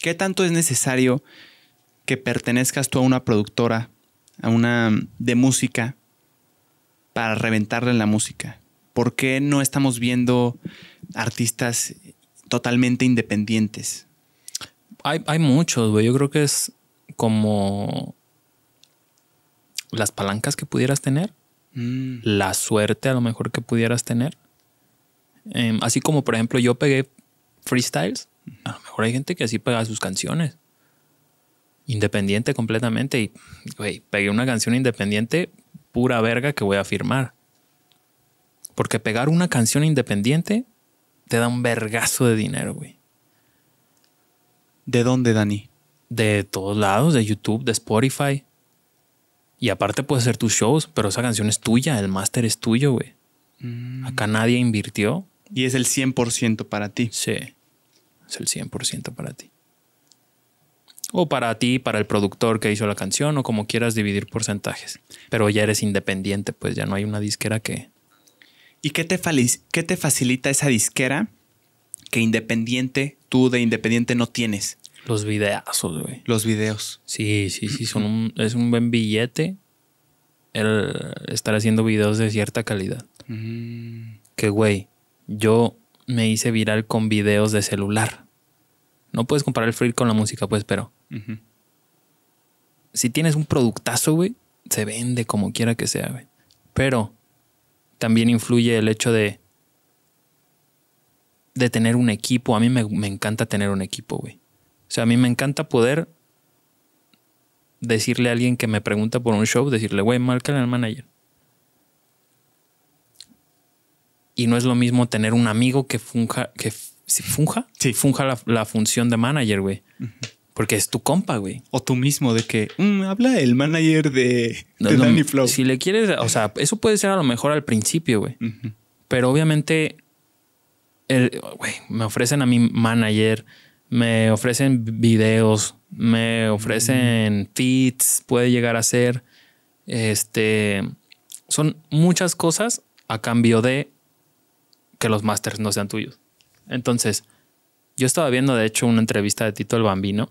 ¿Qué tanto es necesario que pertenezcas tú a una productora, a una mm, de música, para reventarle la música? ¿Por qué no estamos viendo artistas totalmente independientes? Hay, muchos, güey. Yo creo que es como las palancas que pudieras tener, mm. la suerte a lo mejor que pudieras tener. Em, así como, por ejemplo, yo pegué freestyles a lo mejor hay gente que así pega sus canciones. Independiente completamente. Y, güey, pegué una canción independiente, pura verga que voy a firmar. Porque pegar una canción independiente te da un vergazo de dinero, güey. ¿De dónde, Dani? De todos lados, de YouTube, de Spotify. Y aparte puedes hacer tus shows, pero esa canción es tuya, el máster es tuyo, güey. Mm. Acá nadie invirtió. Y es el 100% para ti. Sí es el 100% para ti. O para ti, para el productor que hizo la canción, o como quieras dividir porcentajes. Pero ya eres independiente, pues ya no hay una disquera que... ¿Y qué te, qué te facilita esa disquera que independiente, tú de independiente no tienes? Los videazos, güey. Los videos. Sí, sí, sí, son es un buen billete el estar haciendo videos de cierta calidad. Mm. Que, güey, yo me hice viral con videos de celular. No puedes comparar el free con la música, pues, pero. Si tienes un productazo, güey, se vende como quiera que sea, güey. Pero también influye el hecho de. de tener un equipo. A mí me, me encanta tener un equipo, güey. O sea, a mí me encanta poder decirle a alguien que me pregunta por un show, decirle, güey, márcale al manager. y no es lo mismo tener un amigo que funja, que funja, sí. funja la, función de manager, güey. Porque es tu compa, güey. O tú mismo, de que mm, habla el manager de, Danny Flow. Si le quieres, o sea, eso puede ser a lo mejor al principio, güey. Pero obviamente, el, güey, me ofrecen a mi manager, me ofrecen videos, me ofrecen feeds, puede llegar a ser. Este. Son muchas cosas a cambio de que los masters no sean tuyos. Entonces, yo estaba viendo de hecho una entrevista de Tito el Bambino,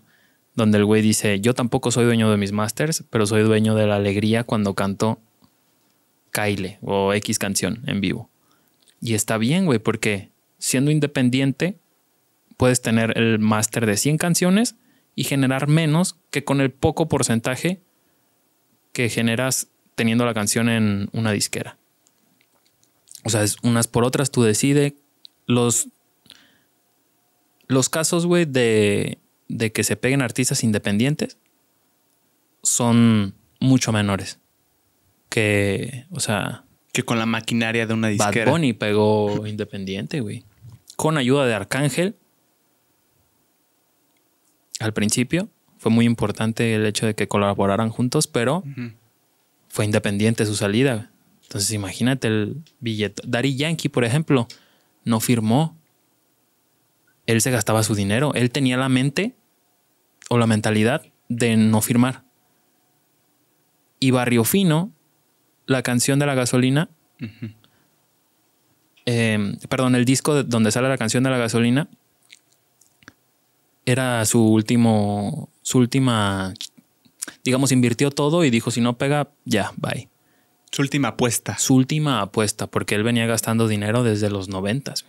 donde el güey dice, yo tampoco soy dueño de mis masters, pero soy dueño de la alegría cuando canto Kyle o X canción en vivo. Y está bien, güey, porque siendo independiente, puedes tener el máster de 100 canciones y generar menos que con el poco porcentaje que generas teniendo la canción en una disquera. O sea, unas por otras, tú decides. Los, los casos, güey, de, de que se peguen artistas independientes son mucho menores que, o sea... Que con la maquinaria de una disquera. Bad Bunny pegó independiente, güey. Con ayuda de Arcángel. Al principio fue muy importante el hecho de que colaboraran juntos, pero fue independiente su salida. Entonces imagínate el billete. Darío Yankee, por ejemplo, no firmó. Él se gastaba su dinero. Él tenía la mente o la mentalidad de no firmar. Y Barrio Fino, la canción de la gasolina, em, perdón, el disco donde sale la canción de la gasolina, era su último, su última, digamos, invirtió todo y dijo, si no pega, ya, bye. Su última apuesta. Su última apuesta, porque él venía gastando dinero desde los noventas.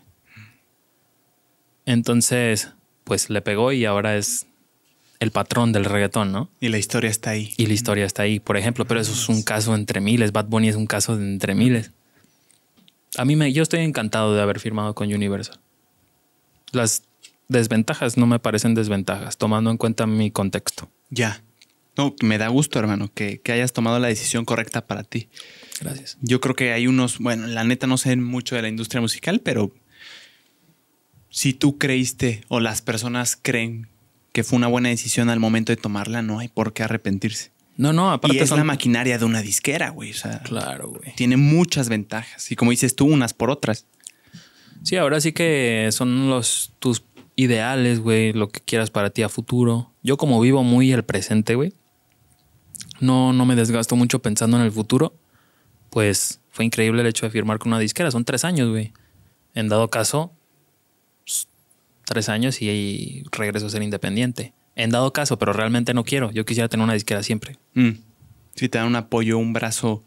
Entonces, pues le pegó y ahora es el patrón del reggaetón, ¿no? Y la historia está ahí. Y la historia está ahí, por ejemplo, pero eso es un caso entre miles. Bad Bunny es un caso entre miles. A mí me, yo estoy encantado de haber firmado con Universal. Las desventajas no me parecen desventajas, tomando en cuenta mi contexto. Ya. No, me da gusto, hermano, que, hayas tomado la decisión correcta para ti. Gracias. Yo creo que hay unos, bueno, la neta no sé mucho de la industria musical, pero si tú creíste o las personas creen que fue una buena decisión al momento de tomarla, no hay por qué arrepentirse. No, no, aparte. es son... la maquinaria de una disquera, güey. O sea, claro, güey. Tiene muchas ventajas. Y como dices tú, unas por otras. Sí, ahora sí que son los tus ideales, güey, lo que quieras para ti a futuro. Yo como vivo muy el presente, güey, no, no me desgasto mucho pensando en el futuro, pues fue increíble el hecho de firmar con una disquera. Son tres años, güey. En dado caso, pues, tres años y, regreso a ser independiente. En dado caso, pero realmente no quiero. Yo quisiera tener una disquera siempre. Mm. Sí, te dan un apoyo, un brazo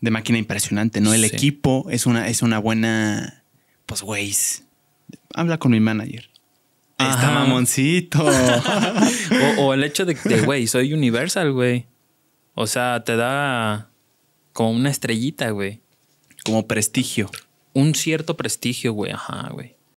de máquina impresionante, ¿no? El equipo es una, es una buena. Pues, güey. Habla con mi manager. Está mamoncito. o, el hecho de, güey, soy Universal, güey. O sea, te da como una estrellita, güey. Como prestigio. Un cierto prestigio, güey. Ajá, güey.